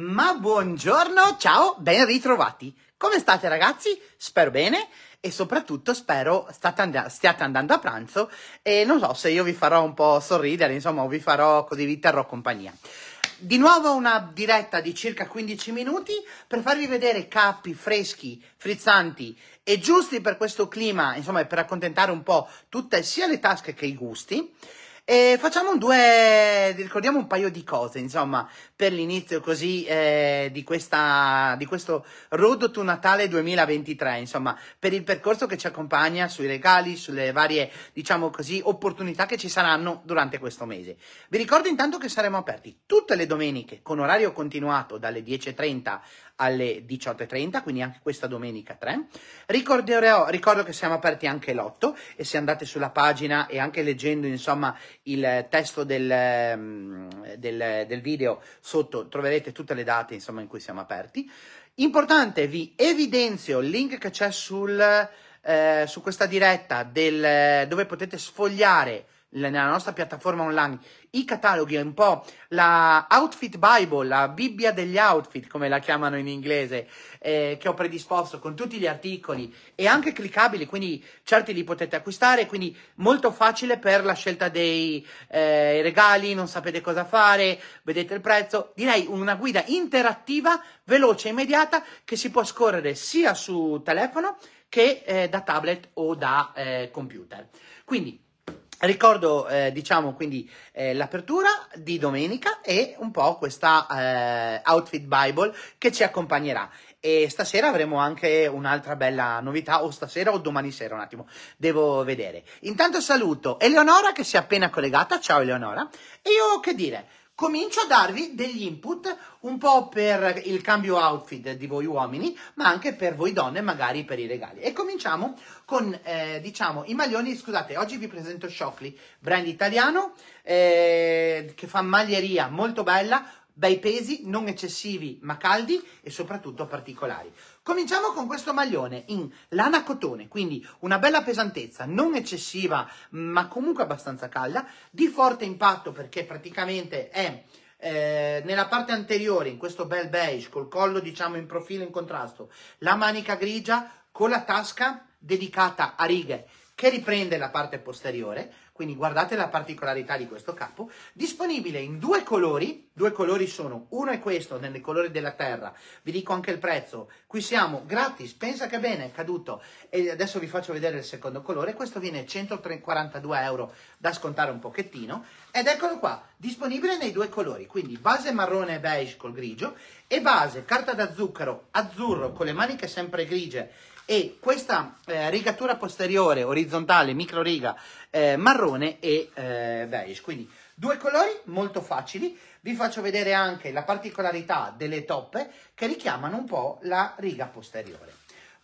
Ma buongiorno, ciao, ben ritrovati. Come state ragazzi? Spero bene e soprattutto spero and- stiate andando a pranzo e non so se io vi farò un po' sorridere, insomma, vi farò così, vi terrò compagnia. Di nuovo una diretta di circa 15 minuti per farvi vedere capi freschi, frizzanti e giusti per questo clima, insomma, per accontentare un po' tutte sia le tasche che i gusti. E facciamo un due, ricordiamo un paio di cose, insomma, per l'inizio così eh, di, questa, di questo Road to Natale 2023, insomma, per il percorso che ci accompagna sui regali, sulle varie, diciamo così, opportunità che ci saranno durante questo mese. Vi ricordo intanto che saremo aperti tutte le domeniche con orario continuato dalle 10.30 alle 18.30, quindi anche questa domenica 3. Ricorderò, ricordo che siamo aperti anche l'8 e se andate sulla pagina e anche leggendo insomma il testo del, mm, del, del video sotto troverete tutte le date insomma in cui siamo aperti. Importante, vi evidenzio il link che c'è sul, eh, su questa diretta del, dove potete sfogliare nella nostra piattaforma online i cataloghi è un po' la outfit bible, la bibbia degli outfit come la chiamano in inglese eh, che ho predisposto con tutti gli articoli e anche cliccabili quindi certi li potete acquistare quindi molto facile per la scelta dei eh, regali non sapete cosa fare vedete il prezzo direi una guida interattiva veloce e immediata che si può scorrere sia su telefono che eh, da tablet o da eh, computer quindi Ricordo, eh, diciamo, quindi eh, l'apertura di domenica e un po' questa eh, outfit Bible che ci accompagnerà. E stasera avremo anche un'altra bella novità, o stasera o domani sera, un attimo, devo vedere. Intanto saluto Eleonora che si è appena collegata, ciao Eleonora, e io che dire, comincio a darvi degli input un po' per il cambio outfit di voi uomini, ma anche per voi donne, magari per i regali. E cominciamo con, eh, diciamo, i maglioni, scusate, oggi vi presento Shockley, brand italiano, eh, che fa maglieria molto bella, bei pesi, non eccessivi ma caldi e soprattutto particolari. Cominciamo con questo maglione in lana cotone, quindi una bella pesantezza, non eccessiva ma comunque abbastanza calda, di forte impatto perché praticamente è eh, nella parte anteriore in questo bel beige col collo diciamo in profilo in contrasto, la manica grigia con la tasca dedicata a righe che riprende la parte posteriore, quindi guardate la particolarità di questo capo, disponibile in due colori, due colori sono, uno è questo nel colore della terra, vi dico anche il prezzo, qui siamo gratis, pensa che bene, è caduto, e adesso vi faccio vedere il secondo colore, questo viene 142 euro da scontare un pochettino, ed eccolo qua, disponibile nei due colori, quindi base marrone e beige col grigio, e base carta da zucchero azzurro con le maniche sempre grigie e questa eh, rigatura posteriore orizzontale, micro riga, eh, marrone e eh, beige. Quindi due colori molto facili. Vi faccio vedere anche la particolarità delle toppe che richiamano un po' la riga posteriore.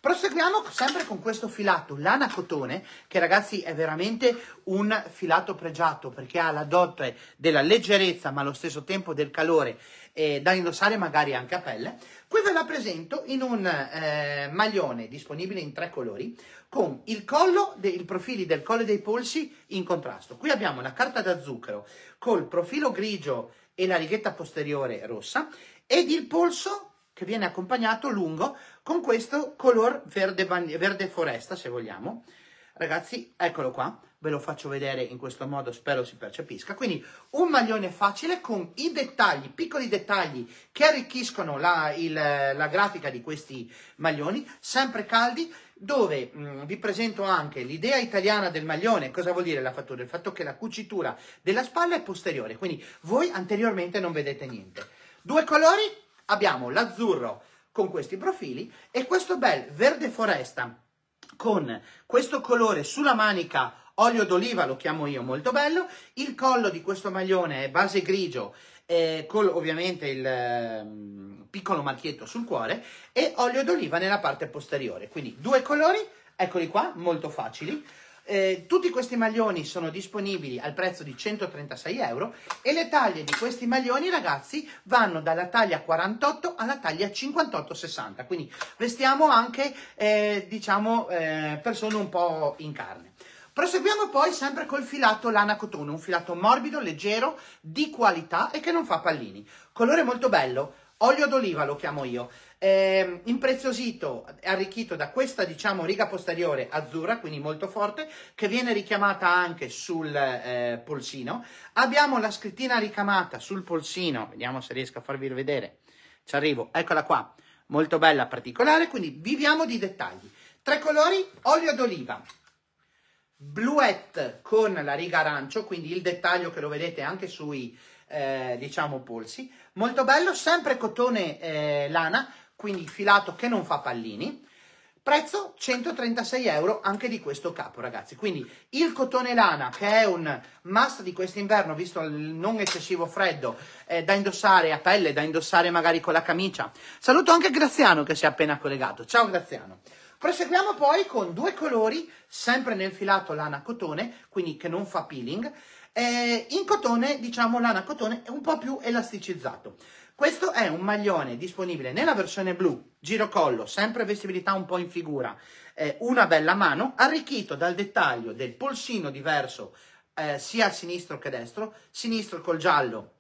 Proseguiamo sempre con questo filato lana cotone, che ragazzi è veramente un filato pregiato perché ha la dote della leggerezza ma allo stesso tempo del calore eh, da indossare magari anche a pelle. Qui ve la presento in un eh, maglione disponibile in tre colori con il collo, de, i profili del collo e dei polsi in contrasto. Qui abbiamo la carta da zucchero col profilo grigio e la righetta posteriore rossa ed il polso che viene accompagnato lungo con questo color verde, verde foresta, se vogliamo. Ragazzi, eccolo qua, ve lo faccio vedere in questo modo, spero si percepisca. Quindi un maglione facile con i dettagli, piccoli dettagli che arricchiscono la, il, la grafica di questi maglioni, sempre caldi, dove mh, mm, vi presento anche l'idea italiana del maglione, cosa vuol dire la fattura? Il fatto che la cucitura della spalla è posteriore, quindi voi anteriormente non vedete niente. Due colori, Abbiamo l'azzurro con questi profili e questo bel verde foresta con questo colore sulla manica olio d'oliva, lo chiamo io, molto bello. Il collo di questo maglione è base grigio eh, con ovviamente il eh, piccolo marchietto sul cuore e olio d'oliva nella parte posteriore. Quindi due colori, eccoli qua, molto facili. Eh, tutti questi maglioni sono disponibili al prezzo di 136 euro e le taglie di questi maglioni ragazzi vanno dalla taglia 48 alla taglia 58-60 quindi vestiamo anche eh, diciamo eh, persone un po' in carne Proseguiamo poi sempre col filato lana cotone, un filato morbido, leggero, di qualità e che non fa pallini. Colore molto bello, olio d'oliva lo chiamo io eh, impreziosito, arricchito da questa diciamo riga posteriore azzurra, quindi molto forte, che viene richiamata anche sul eh, polsino. Abbiamo la scrittina ricamata sul polsino, vediamo se riesco a farvi vedere, ci arrivo, eccola qua, molto bella, particolare, quindi viviamo di dettagli. Tre colori, olio d'oliva, bluette con la riga arancio, quindi il dettaglio che lo vedete anche sui, eh, diciamo, polsi. Molto bello, sempre cotone eh, lana, quindi filato che non fa pallini, prezzo 136 euro anche di questo capo ragazzi, quindi il cotone lana che è un must di questo inverno, visto il non eccessivo freddo, eh, da indossare a pelle, da indossare magari con la camicia, saluto anche Graziano che si è appena collegato, ciao Graziano! Proseguiamo poi con due colori, sempre nel filato lana cotone, quindi che non fa peeling, eh, in cotone, diciamo lana cotone, un po' più elasticizzato. Questo è un maglione disponibile nella versione blu, girocollo, sempre vestibilità un po' in figura, eh, una bella mano, arricchito dal dettaglio del polsino diverso eh, sia sinistro che a destro, sinistro col giallo,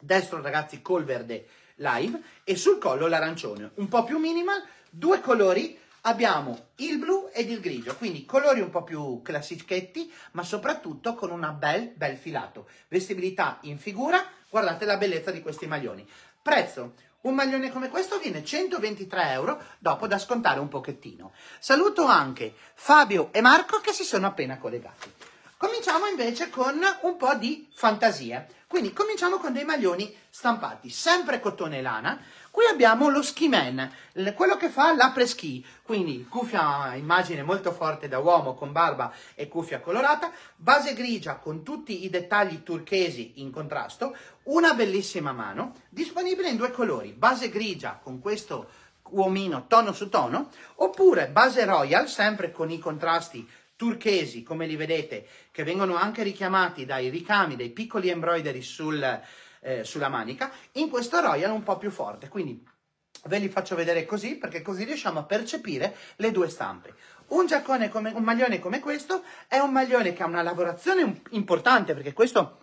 destro ragazzi col verde live e sul collo l'arancione, un po' più minimal, due colori abbiamo il blu ed il grigio, quindi colori un po' più classichetti, ma soprattutto con un bel, bel filato. Vestibilità in figura, guardate la bellezza di questi maglioni. Prezzo, un maglione come questo viene 123 euro, dopo da scontare un pochettino. Saluto anche Fabio e Marco che si sono appena collegati. Cominciamo invece con un po' di fantasie. Quindi cominciamo con dei maglioni stampati, sempre cotone e lana, Qui abbiamo lo ski man, quello che fa l'apre ski, quindi cuffia immagine molto forte da uomo con barba e cuffia colorata, base grigia con tutti i dettagli turchesi in contrasto, una bellissima mano, disponibile in due colori, base grigia con questo uomino tono su tono, oppure base royal, sempre con i contrasti turchesi, come li vedete, che vengono anche richiamati dai ricami, dei piccoli embroidery sul eh, sulla manica, in questo Royal un po' più forte, quindi ve li faccio vedere così perché così riusciamo a percepire le due stampe. Un, come, un maglione come questo è un maglione che ha una lavorazione importante perché questo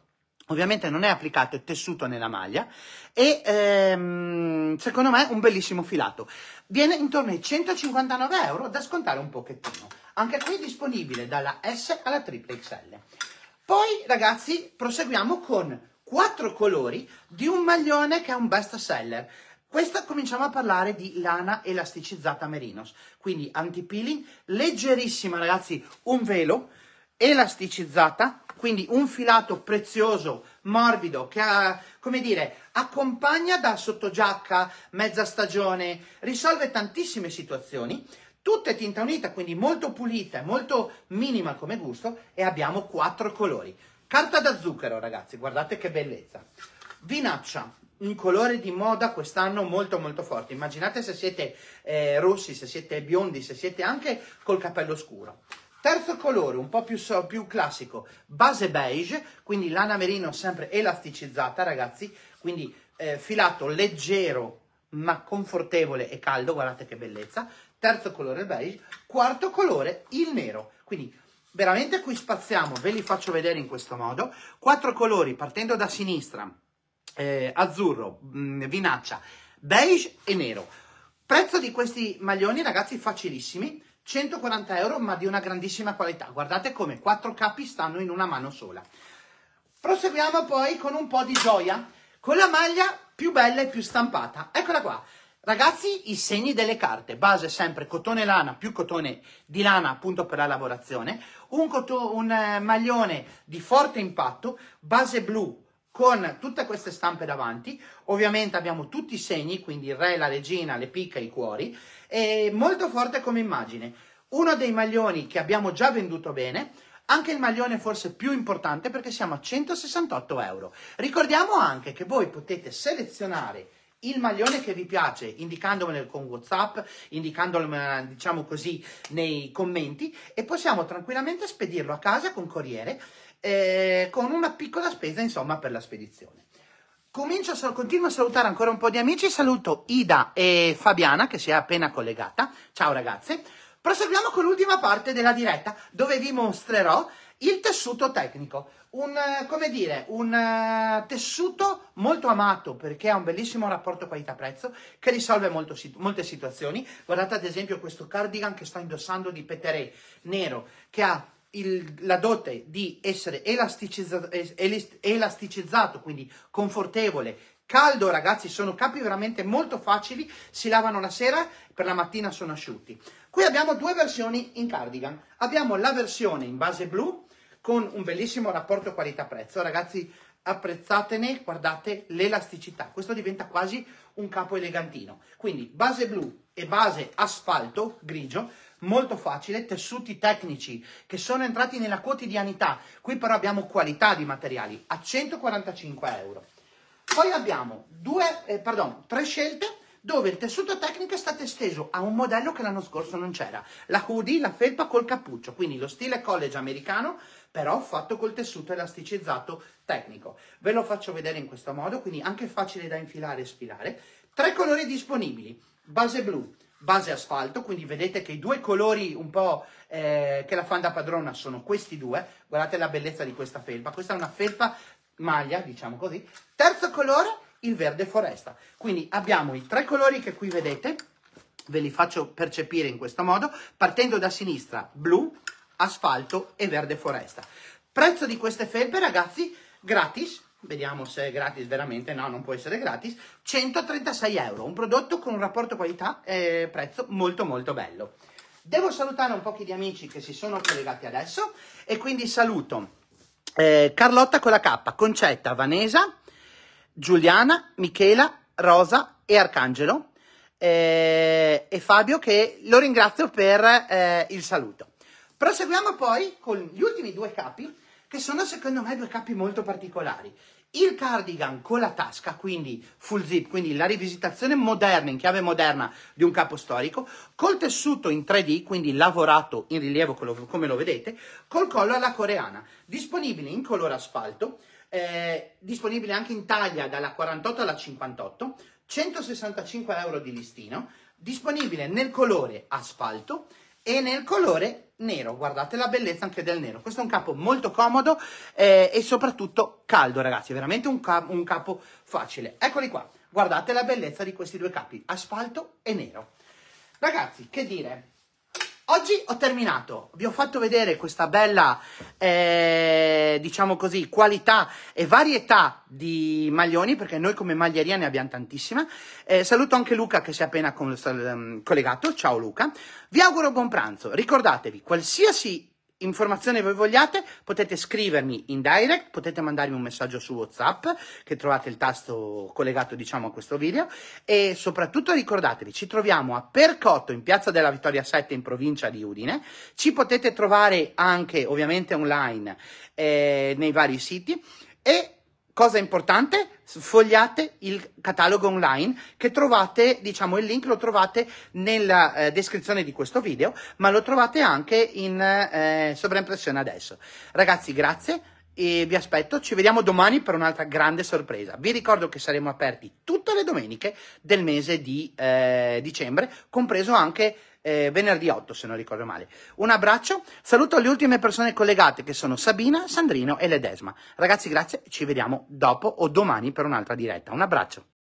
ovviamente non è applicato è tessuto nella maglia e ehm, secondo me è un bellissimo filato viene intorno ai 159 euro da scontare un pochettino anche qui disponibile dalla S alla XXL poi ragazzi proseguiamo con quattro colori di un maglione che è un best seller. Questa cominciamo a parlare di lana elasticizzata merinos, quindi anti-peeling, leggerissima ragazzi, un velo, elasticizzata, quindi un filato prezioso, morbido, che ha, eh, come dire, accompagna da sottogiacca, mezza stagione, risolve tantissime situazioni, tutte tinta unita, quindi molto pulita, molto minima come gusto e abbiamo quattro colori. Carta da zucchero, ragazzi, guardate che bellezza. Vinaccia, un colore di moda quest'anno molto molto forte. Immaginate se siete eh, rossi, se siete biondi, se siete anche col capello scuro. Terzo colore, un po' più, più classico, base beige, quindi lana merino sempre elasticizzata, ragazzi, quindi eh, filato leggero ma confortevole e caldo, guardate che bellezza. Terzo colore beige, quarto colore il nero. Quindi veramente qui spaziamo, ve li faccio vedere in questo modo, quattro colori partendo da sinistra, eh, azzurro, mh, mm, vinaccia, beige e nero. Prezzo di questi maglioni ragazzi facilissimi, 140 euro ma di una grandissima qualità, guardate come quattro capi stanno in una mano sola. Proseguiamo poi con un po' di gioia, con la maglia più bella e più stampata, eccola qua, Ragazzi, i segni delle carte, base sempre cotone lana più cotone di lana appunto per la lavorazione, un, coto, un eh, maglione di forte impatto, base blu con tutte queste stampe davanti, ovviamente abbiamo tutti i segni, quindi il re, la regina, le picche, i cuori, e molto forte come immagine. Uno dei maglioni che abbiamo già venduto bene, anche il maglione forse più importante perché siamo a 168 euro. Ricordiamo anche che voi potete selezionare il maglione che vi piace, indicandomelo con WhatsApp, indicandomelo, eh, diciamo così, nei commenti e possiamo tranquillamente spedirlo a casa con corriere eh, con una piccola spesa, insomma, per la spedizione. Comincio a, continuo a salutare ancora un po' di amici, saluto Ida e Fabiana che si è appena collegata. Ciao ragazze. Proseguiamo con l'ultima parte della diretta dove vi mostrerò il tessuto tecnico, un, eh, come dire, un eh, tessuto molto amato perché ha un bellissimo rapporto qualità-prezzo che risolve molto, molte situazioni. Guardate ad esempio questo cardigan che sto indossando di Peteré, nero, che ha il, la dote di essere elasticizzato, elasticizzato, quindi confortevole, caldo ragazzi, sono capi veramente molto facili, si lavano la sera, per la mattina sono asciutti. Qui abbiamo due versioni in cardigan, abbiamo la versione in base blu con un bellissimo rapporto qualità-prezzo. Ragazzi, apprezzatene, guardate l'elasticità. Questo diventa quasi un capo elegantino. Quindi base blu e base asfalto grigio, molto facile, tessuti tecnici che sono entrati nella quotidianità. Qui però abbiamo qualità di materiali a 145 euro. Poi abbiamo due, eh, pardon, tre scelte dove il tessuto tecnico è stato esteso a un modello che l'anno scorso non c'era. La hoodie, la felpa col cappuccio, quindi lo stile college americano, però fatto col tessuto elasticizzato tecnico. Ve lo faccio vedere in questo modo, quindi anche facile da infilare e sfilare. Tre colori disponibili, base blu, base asfalto, quindi vedete che i due colori un po' eh, che la fanno da padrona sono questi due, guardate la bellezza di questa felpa, questa è una felpa maglia, diciamo così. Terzo colore il verde foresta. Quindi abbiamo i tre colori che qui vedete, ve li faccio percepire in questo modo, partendo da sinistra blu, asfalto e verde foresta. Prezzo di queste felpe ragazzi, gratis, vediamo se è gratis veramente, no non può essere gratis, 136 euro, un prodotto con un rapporto qualità prezzo molto molto bello. Devo salutare un po' di amici che si sono collegati adesso e quindi saluto eh, Carlotta con la K, Concetta, Vanessa, Giuliana, Michela, Rosa e Arcangelo eh, e Fabio che lo ringrazio per eh, il saluto. Proseguiamo poi con gli ultimi due capi che sono secondo me due capi molto particolari. Il cardigan con la tasca, quindi full zip, quindi la rivisitazione moderna, in chiave moderna di un capo storico, col tessuto in 3D, quindi lavorato in rilievo come lo vedete, col collo alla coreana, disponibile in colore asfalto, eh, disponibile anche in taglia dalla 48 alla 58, 165 euro di listino, disponibile nel colore asfalto e nel colore nero, guardate la bellezza anche del nero, questo è un capo molto comodo eh, e soprattutto caldo ragazzi, è veramente un, capo, un capo facile, eccoli qua, guardate la bellezza di questi due capi, asfalto e nero. Ragazzi, che dire, Oggi ho terminato, vi ho fatto vedere questa bella, eh, diciamo così, qualità e varietà di maglioni, perché noi come maglieria ne abbiamo tantissima. Eh, saluto anche Luca che si è appena ehm, collegato, ciao Luca. Vi auguro buon pranzo, ricordatevi, qualsiasi informazione voi vogliate, potete scrivermi in direct, potete mandarmi un messaggio su WhatsApp, che trovate il tasto collegato diciamo a questo video, e soprattutto ricordatevi, ci troviamo a Percotto in Piazza della Vittoria 7 in provincia di Udine, ci potete trovare anche ovviamente online eh, nei vari siti e cosa importante, sfogliate il catalogo online che trovate, diciamo il link lo trovate nella eh, descrizione di questo video, ma lo trovate anche in eh, sovraimpressione adesso. Ragazzi, grazie e vi aspetto, ci vediamo domani per un'altra grande sorpresa. Vi ricordo che saremo aperti tutte le domeniche del mese di eh, dicembre, compreso anche eh, venerdì 8 se non ricordo male. Un abbraccio, saluto le ultime persone collegate che sono Sabina, Sandrino e Ledesma. Ragazzi grazie, ci vediamo dopo o domani per un'altra diretta. Un abbraccio.